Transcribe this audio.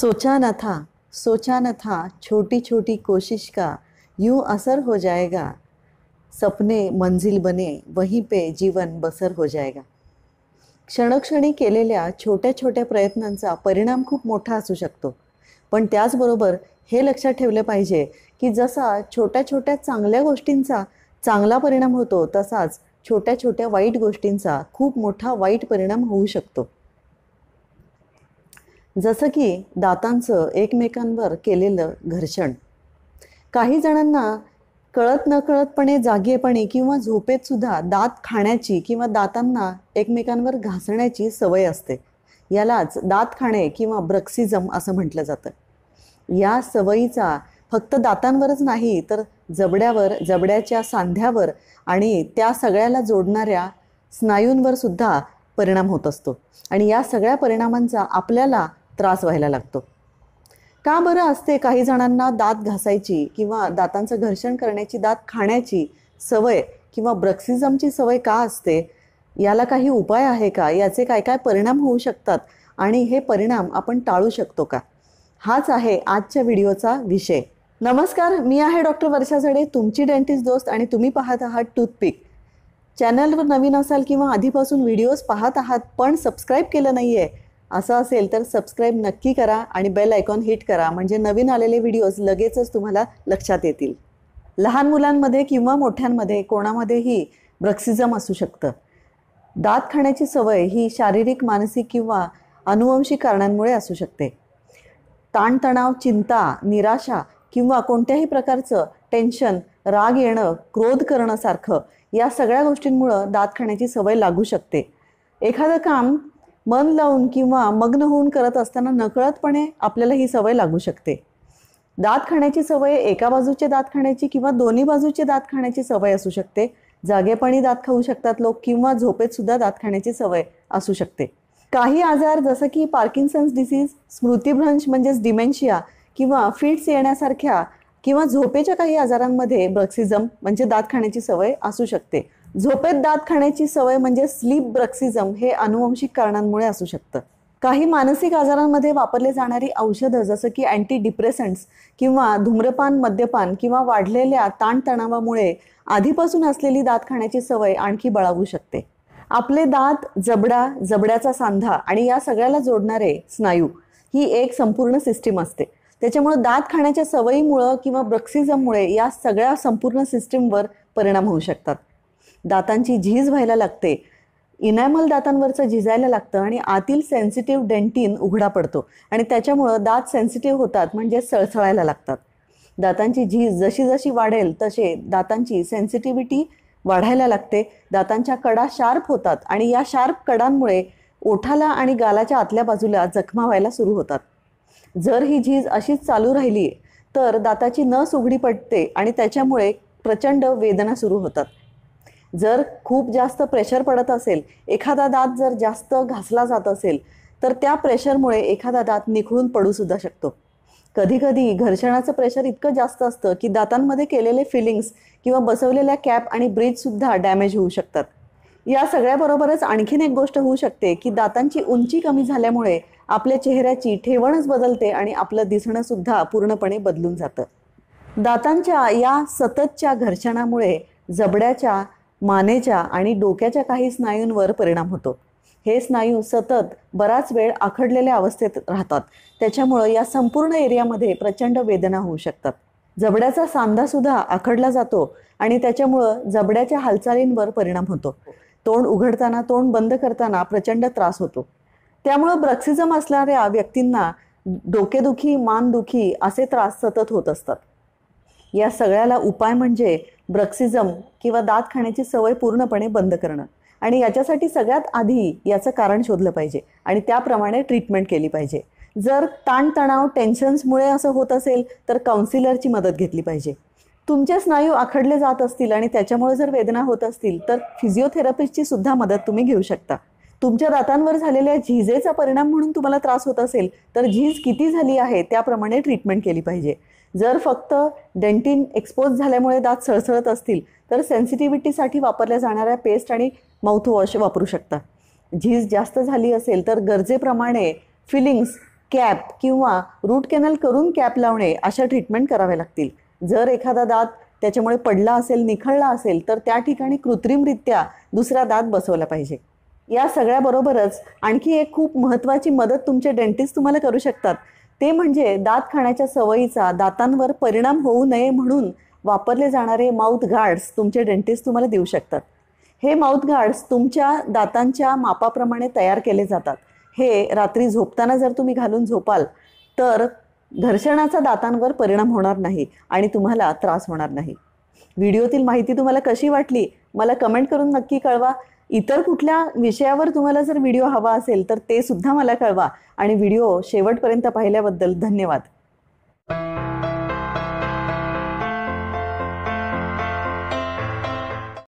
सोचा न था सोचा न था छोटी छोटी कोशिश का यूं असर हो जाएगा सपने मंजिल बने वहीं पे जीवन बसर हो जाएगा क्षणक्षणी केलेल्या छोट्या छोट्या प्रयत्नांचा परिणाम खूप मोठा असू शकतो पण त्याचबरोबर हे लक्षात ठेवलं पाहिजे की जसा छोट्या छोट्या चांगल्या गोष्टींचा चांगला परिणाम होतो तसाच छोट्या छोट्या वाईट गोष्टींचा खूप मोठा वाईट परिणाम होऊ शकतो जसं की दातांचं एकमेकांवर केलेलं घर्षण काही जणांना कळत नकळतपणे जागेपणे किंवा झोपेतसुद्धा दात खाण्याची किंवा दातांना एकमेकांवर घासण्याची सवय असते यालाच दात खाणे किंवा ब्रक्सिजम असं म्हटलं जातं या सवयीचा फक्त दातांवरच नाही तर जबड्यावर जबड्याच्या सांध्यावर आणि त्या सगळ्याला जोडणाऱ्या स्नायूंवर सुद्धा परिणाम होत असतो आणि या सगळ्या परिणामांचा आपल्याला त्रास व्हायला लागतो का बरं असते काही जणांना दात घासायची किंवा दातांचं घर्षण करण्याची दात खाण्याची सवय किंवा ब्रक्सिझमची सवय का असते याला काही उपाय आहे का याचे काय काय परिणाम होऊ शकतात आणि हे परिणाम आपण टाळू शकतो का हाच आहे आजच्या व्हिडिओचा विषय नमस्कार मी आहे डॉक्टर वर्षा झडे तुमची डेंटिस्ट दोस्त आणि तुम्ही पाहत आहात टूथपिक चॅनलवर नवीन असाल किंवा आधीपासून व्हिडिओज पाहत आहात पण सबस्क्राईब केलं नाही आहे असं असेल तर सबस्क्राईब नक्की करा आणि बेल आयकॉन हिट करा म्हणजे नवीन आलेले व्हिडिओज लगेचच तुम्हाला लक्षात येतील लहान मुलांमध्ये किंवा मोठ्यांमध्ये कोणामध्येही ब्रक्सिझम असू शकतं दात खाण्याची सवय ही शारीरिक मानसिक किंवा अनुवंशिक कारणांमुळे असू शकते ताणतणाव चिंता निराशा किंवा कोणत्याही प्रकारचं टेन्शन राग येणं क्रोध करणं सारखं या सगळ्या गोष्टींमुळं दात खाण्याची सवय लागू शकते एखादं काम मन लावून किंवा मग्न होऊन करत असताना नकळतपणे आपल्याला ही सवय लागू शकते दात खाण्याची सवय एका बाजूचे दात खाण्याची किंवा दोन्ही बाजूचे दात खाण्याची सवय असू शकते जागेपणी दात खाऊ शकतात लोक किंवा झोपेत सुद्धा दात खाण्याची सवय असू शकते काही आजार जसं की पार्किन्सन्स डिसीज स्मृतिभ्रंश म्हणजेच डिमेन्शिया किंवा फिट्स येण्यासारख्या किंवा झोपेच्या काही आजारांमध्ये ब्रक्सिझम म्हणजे दात खाण्याची सवय असू शकते झोपेत दात खाण्याची सवय म्हणजे स्लीप ब्रक्सिझम हे अनुवंशिक कारणांमुळे असू शकतं काही मानसिक आजारांमध्ये वापरले जाणारी औषधं जसं की अँटी डिप्रेसंट्स किंवा धूम्रपान मद्यपान किंवा वाढलेल्या ताणतणावामुळे आधीपासून असलेली दात खाण्याची सवय आणखी बळावू शकते आपले दात जबडा जबड्याचा सांधा आणि या सगळ्याला जोडणारे स्नायू ही एक संपूर्ण सिस्टीम असते त्याच्यामुळे दात खाण्याच्या सवयीमुळं किंवा ब्रक्सिझममुळे या सगळ्या संपूर्ण सिस्टीमवर परिणाम होऊ शकतात दातांची झीज व्हायला लागते इनॅमल दातांवरचं झिजायला लागतं आणि आतील सेन्सिटिव्ह डेंटिन उघडा पडतो आणि त्याच्यामुळं दात सेन्सिटिव्ह होतात म्हणजे सळसळायला लागतात दातांची झीज जशी जशी वाढेल तसे दातांची सेन्सिटिव्हिटी वाढायला लागते दातांच्या कडा शार्प होतात आणि या शार्प कडांमुळे ओठाला आणि गालाच्या आतल्या बाजूला जखमा व्हायला सुरू होतात जर ही झीज अशीच चालू राहिली तर दाताची नस उघडी पडते आणि त्याच्यामुळे प्रचंड वेदना सुरू होतात जर खूप जास्त प्रेशर पडत असेल एखादा दात जर जास्त घासला जात असेल तर त्या प्रेशरमुळे एखादा दात निखळून पडू सुद्धा शकतो कधी कधी घर्षणाचं प्रेशर इतकं जास्त असतं की दातांमध्ये केलेले फिलिंग्स किंवा बसवलेल्या कॅप आणि ब्रिज सुद्धा डॅमेज होऊ शकतात या सगळ्याबरोबरच आणखीन एक गोष्ट होऊ शकते की दातांची उंची कमी झाल्यामुळे आपल्या चेहऱ्याची ठेवणच बदलते आणि आपलं दिसणं सुद्धा पूर्णपणे बदलून जातं दातांच्या या सततच्या घर्षणामुळे जबड्याच्या मानेच्या आणि डोक्याच्या काही स्नायूंवर परिणाम होतो हे स्नायू सतत बराच वेळ आखडलेल्या अवस्थेत राहतात त्याच्यामुळं या संपूर्ण एरियामध्ये प्रचंड वेदना होऊ शकतात जबड्याचा सांधा सुद्धा आखडला जातो आणि त्याच्यामुळं जबड्याच्या हालचालींवर परिणाम होतो तोंड उघडताना तोंड बंद करताना प्रचंड त्रास होतो त्यामुळं ब्रक्सिझम असणाऱ्या व्यक्तींना डोकेदुखी मानदुखी असे त्रास सतत होत असतात या सगळ्याला उपाय म्हणजे ब्रक्सिझम किंवा दात खाण्याची सवय पूर्णपणे बंद करणं आणि याच्यासाठी सगळ्यात आधी याचं कारण शोधलं पाहिजे आणि त्याप्रमाणे ट्रीटमेंट केली पाहिजे जर ताणतणाव टेन्शन्समुळे असं होत असेल तर काउन्सिलरची मदत घेतली पाहिजे तुमचे स्नायू आखडले जात असतील आणि त्याच्यामुळे जर वेदना होत असतील तर फिजिओथेरपिस्टची सुद्धा मदत तुम्ही घेऊ शकता तुमच्या दातांवर झालेल्या झिजेचा परिणाम म्हणून तुम्हाला त्रास होत असेल तर झीज किती झाली आहे त्याप्रमाणे ट्रीटमेंट केली पाहिजे जर फक्त डेंटिन एक्सपोज झाल्यामुळे दात सळसळत असतील तर सेन्सिटिव्हिटीसाठी वापरल्या जाणाऱ्या पेस्ट आणि माउथवॉश वापरू शकता झीज जास्त झाली असेल तर गरजेप्रमाणे फिलिंग्स कॅप किंवा रूट कॅनल करून कॅप लावणे अशा ट्रीटमेंट कराव्या लागतील जर एखादा दात त्याच्यामुळे पडला असेल निखळला असेल तर त्या ठिकाणी कृत्रिमरित्या दुसरा दात बसवला पाहिजे या सगळ्याबरोबरच आणखी एक खूप महत्त्वाची मदत तुमचे डेंटिस्ट तुम्हाला करू शकतात ते म्हणजे दात खाण्याच्या सवयीचा दातांवर परिणाम होऊ नये म्हणून वापरले जाणारे माउथ गार्ड्स तुमचे डेंटिस्ट तुम्हाला देऊ शकतात हे माउथ गार्ड्स तुमच्या दातांच्या मापाप्रमाणे तयार केले जातात हे रात्री झोपताना जर तुम्ही घालून झोपाल तर घर्षणाचा दातांवर परिणाम होणार नाही आणि तुम्हाला त्रास होणार नाही व्हिडिओतील माहिती तुम्हाला कशी वाटली मला कमेंट करून नक्की कळवा इतर कुठल्या विषयावर तुम्हाला जर व्हिडिओ हवा असेल तर ते सुद्धा मला कळवा आणि व्हिडिओ शेवटपर्यंत पाहिल्याबद्दल धन्यवाद